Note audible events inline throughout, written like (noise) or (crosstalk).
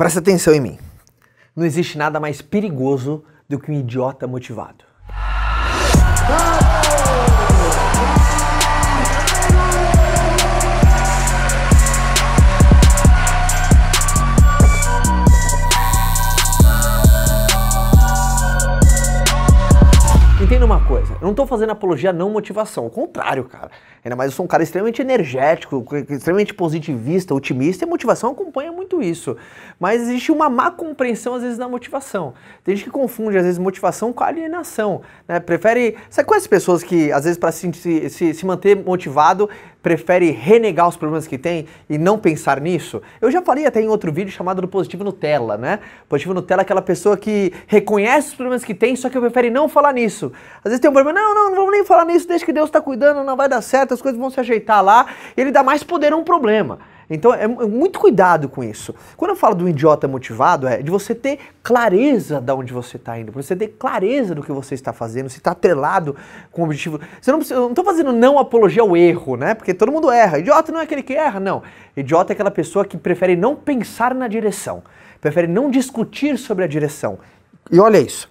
Presta atenção em mim. Não existe nada mais perigoso do que um idiota motivado. Ah! entenda uma coisa, eu não estou fazendo apologia à não motivação, ao contrário, cara. Ainda mais eu sou um cara extremamente energético, extremamente positivista, otimista, e motivação acompanha muito isso. Mas existe uma má compreensão, às vezes, da motivação. Tem gente que confunde, às vezes, motivação com alienação, né? Prefere... Sabe essas pessoas que, às vezes, para se, se, se manter motivado, prefere renegar os problemas que tem e não pensar nisso? Eu já falei até em outro vídeo chamado do Positivo Nutella, né? Positivo Nutella é aquela pessoa que reconhece os problemas que tem, só que prefere não falar nisso. Às vezes tem um problema, não, não, não vamos nem falar nisso, desde que Deus está cuidando, não vai dar certo, as coisas vão se ajeitar lá. Ele dá mais poder a um problema. Então é, é muito cuidado com isso. Quando eu falo do idiota motivado, é de você ter clareza de onde você está indo, você ter clareza do que você está fazendo, se está atrelado com o objetivo. Você não estou fazendo não apologia ao erro, né? Porque todo mundo erra. Idiota não é aquele que erra, não. Idiota é aquela pessoa que prefere não pensar na direção, prefere não discutir sobre a direção. E olha isso.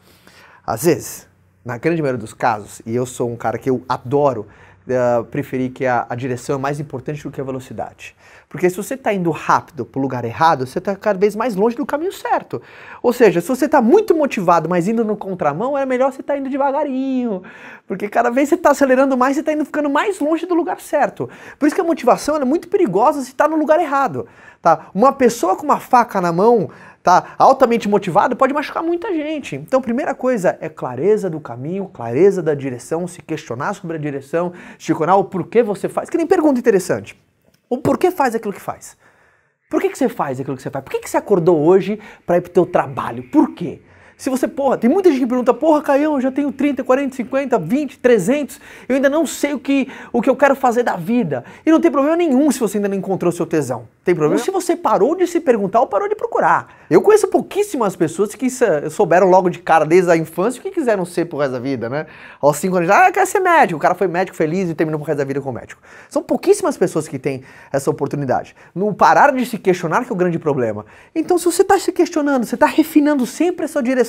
Às vezes, na grande maioria dos casos, e eu sou um cara que eu adoro uh, preferir que a, a, direção é mais importante do que a velocidade. Porque se você está indo rápido para o lugar errado, você está cada vez mais longe do caminho certo. Ou seja, se você está muito motivado, mas indo no contramão, é melhor você estar tá indo devagarinho. Porque cada vez você está acelerando mais, você está indo ficando mais longe do lugar certo. Por isso que a motivação é muito perigosa se está no lugar errado. Tá? Uma pessoa com uma faca na mão, tá altamente motivado, pode machucar muita gente. Então, primeira coisa é clareza do caminho, clareza da direção, se questionar sobre a direção, se questionar o porquê você faz. Que nem pergunta interessante. O porquê faz aquilo que faz? Por que, que você faz aquilo que você faz? Por que, que você acordou hoje para ir para o teu trabalho? Por quê? Se você, porra, tem muita gente que pergunta, porra, Caião, eu já tenho 30, 40, 50, 20, 300, eu ainda não sei o que, o que eu quero fazer da vida. E não tem problema nenhum se você ainda não encontrou seu tesão. Tem problema? Ou se você parou de se perguntar ou parou de procurar. Eu conheço pouquíssimas pessoas que souberam logo de cara, desde a infância, o que quiseram ser pro resto da vida, né? Aos 5 anos, ah, eu quero ser médico. O cara foi médico feliz e terminou pro resto da vida como médico. São pouquíssimas pessoas que têm essa oportunidade. No parar de se questionar que é o grande problema. Então, se você está se questionando, você está refinando sempre essa sua direção,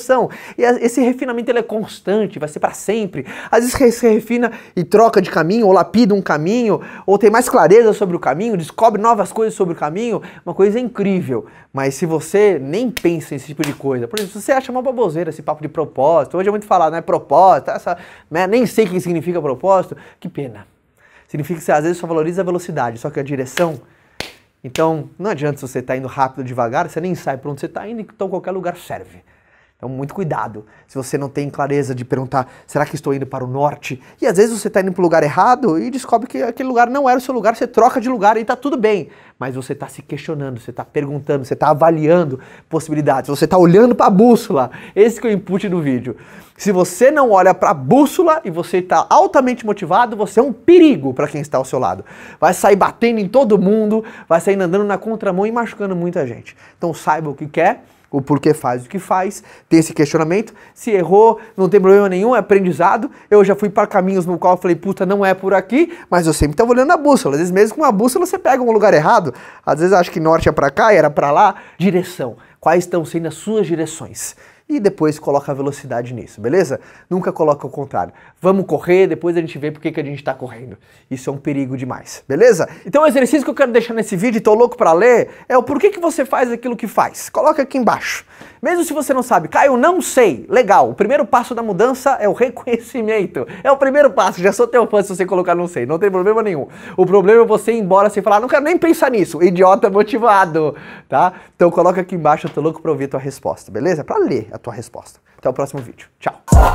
e esse refinamento ele é constante, vai ser para sempre. Às vezes você refina e troca de caminho, ou lapida um caminho, ou tem mais clareza sobre o caminho, descobre novas coisas sobre o caminho, uma coisa incrível. Mas se você nem pensa nesse tipo de coisa, por exemplo, se você acha uma baboseira esse papo de propósito, hoje é muito falado, né? Propósito, essa, né? nem sei o que significa propósito, que pena. Significa que você às vezes só valoriza a velocidade, só que a direção então, não adianta se você estar tá indo rápido ou devagar, você nem sabe para onde você está indo, então qualquer lugar serve. Então, muito cuidado. Se você não tem clareza de perguntar, será que estou indo para o norte? E às vezes você está indo para o lugar errado e descobre que aquele lugar não era o seu lugar, você troca de lugar e está tudo bem. Mas você está se questionando, você está perguntando, você está avaliando possibilidades, você está olhando para a bússola. Esse é o input do vídeo. Se você não olha para a bússola e você está altamente motivado, você é um perigo para quem está ao seu lado. Vai sair batendo em todo mundo, vai sair andando na contramão e machucando muita gente. Então saiba o que quer o porquê faz o que faz, Tem esse questionamento. Se errou, não tem problema nenhum, é aprendizado. Eu já fui para caminhos no qual eu falei, puta, não é por aqui, mas eu sempre estava olhando a bússola. Às vezes, mesmo com a bússola, você pega um lugar errado. Às vezes, acho que norte é para cá, era para lá. Direção. Quais estão sendo as suas direções? e depois coloca a velocidade nisso, beleza? Nunca coloca o contrário. Vamos correr, depois a gente vê por que, que a gente está correndo. Isso é um perigo demais, beleza? Então o exercício que eu quero deixar nesse vídeo, tô louco para ler, é o porquê que você faz aquilo que faz. Coloca aqui embaixo. Mesmo se você não sabe, Caio, não sei. Legal, o primeiro passo da mudança é o (laughs) reconhecimento. É o primeiro passo, já sou teu fã se você colocar não sei, não tem problema nenhum. O problema é você ir embora sem falar, ah, não quero nem pensar nisso, idiota motivado, tá? Então coloca aqui embaixo, eu tô louco para ouvir tua resposta, beleza? Para ler, a tua resposta. Até o próximo vídeo. Tchau!